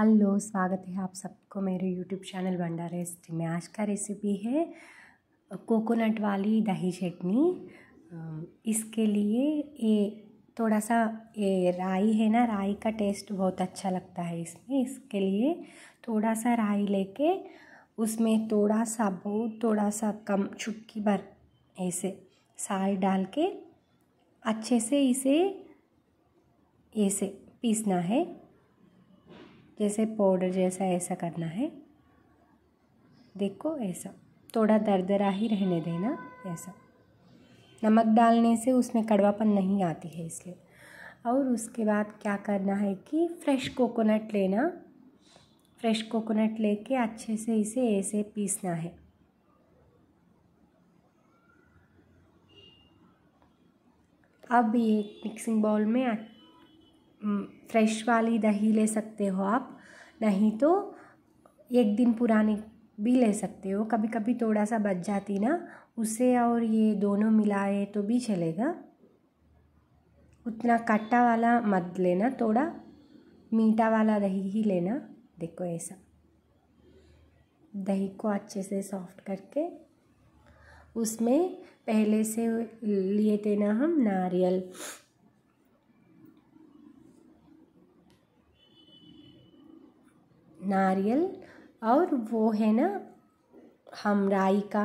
hello स्वागत है आप सबको मेरे यूट्यूब चैनल वंडा रेस्ट में आज का रेसिपी है कोकोनट वाली दही चटनी इसके लिए ये थोड़ा सा ये राई है ना राई का टेस्ट बहुत अच्छा लगता है इसमें इसके लिए थोड़ा सा राई लेके उसमें थोड़ा सा बहुत थोड़ा सा कम चुटकी भर ऐसे साल डाल के अच्छे से इसे ऐसे पीसना है जैसे पाउडर जैसा ऐसा करना है देखो ऐसा थोड़ा दरदरा ही रहने देना ऐसा नमक डालने से उसमें कड़वापन नहीं आती है इसलिए और उसके बाद क्या करना है कि फ्रेश कोकोनट लेना फ्रेश कोकोनट लेके अच्छे से इसे ऐसे पीसना है अब ये मिक्सिंग बाउल में फ्रेश वाली दही ले सकते हो आप नहीं तो एक दिन पुरानी भी ले सकते हो कभी कभी थोड़ा सा बच जाती ना उसे और ये दोनों मिलाए तो भी चलेगा उतना कट्टा वाला मत लेना थोड़ा मीठा वाला दही ही लेना देखो ऐसा दही को अच्छे से सॉफ्ट करके उसमें पहले से लिए थे ना हम नारियल नारियल और वो है ना हम राई का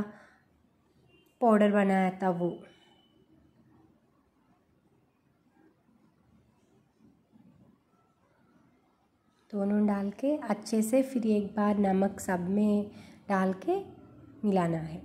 पाउडर बनाया था वो दोनों तो डाल के अच्छे से फिर एक बार नमक सब में डाल के मिलाना है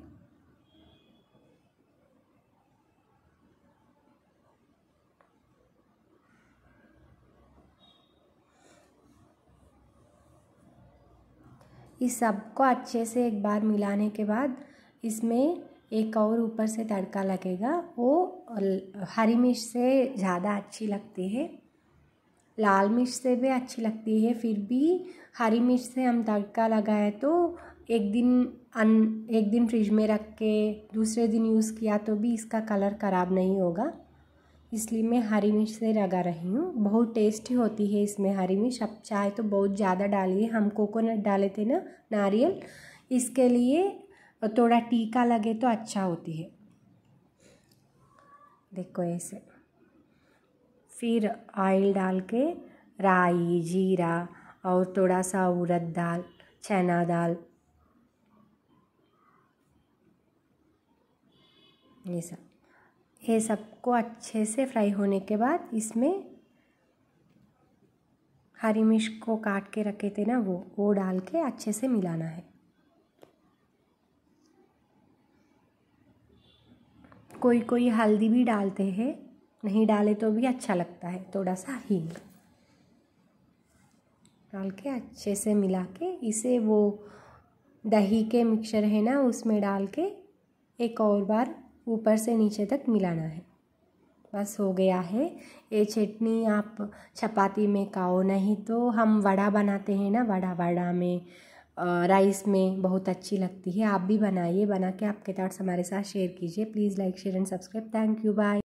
इस सबको अच्छे से एक बार मिलाने के बाद इसमें एक और ऊपर से तड़का लगेगा वो हरी मिर्च से ज़्यादा अच्छी लगती है लाल मिर्च से भी अच्छी लगती है फिर भी हरी मिर्च से हम तड़का लगाए तो एक दिन अन एक दिन फ्रिज में रख के दूसरे दिन यूज़ किया तो भी इसका कलर ख़राब नहीं होगा इसलिए मैं हरी मिर्च से लगा रही हूँ बहुत टेस्टी होती है इसमें हरी मिर्च आप चाहे तो बहुत ज़्यादा डालिए हम कोकोनट डाले थे ना नारियल इसके लिए थोड़ा टीका लगे तो अच्छा होती है देखो ऐसे फिर ऑयल डाल के राई जीरा और थोड़ा सा उड़द दाल चना दाल ये सब ये सबको अच्छे से फ्राई होने के बाद इसमें हरी मिर्च को काट के रखे थे ना वो वो डाल के अच्छे से मिलाना है कोई कोई हल्दी भी डालते हैं नहीं डाले तो भी अच्छा लगता है थोड़ा सा हींग डाल के अच्छे से मिला के इसे वो दही के मिक्सर है ना उसमें डाल के एक और बार ऊपर से नीचे तक मिलाना है बस हो गया है ये चटनी आप चपाती में खाओ नहीं तो हम वड़ा बनाते हैं ना वड़ा वड़ा में राइस में बहुत अच्छी लगती है आप भी बनाइए बना के आपके थॉट्स हमारे साथ शेयर कीजिए please like share and subscribe thank you bye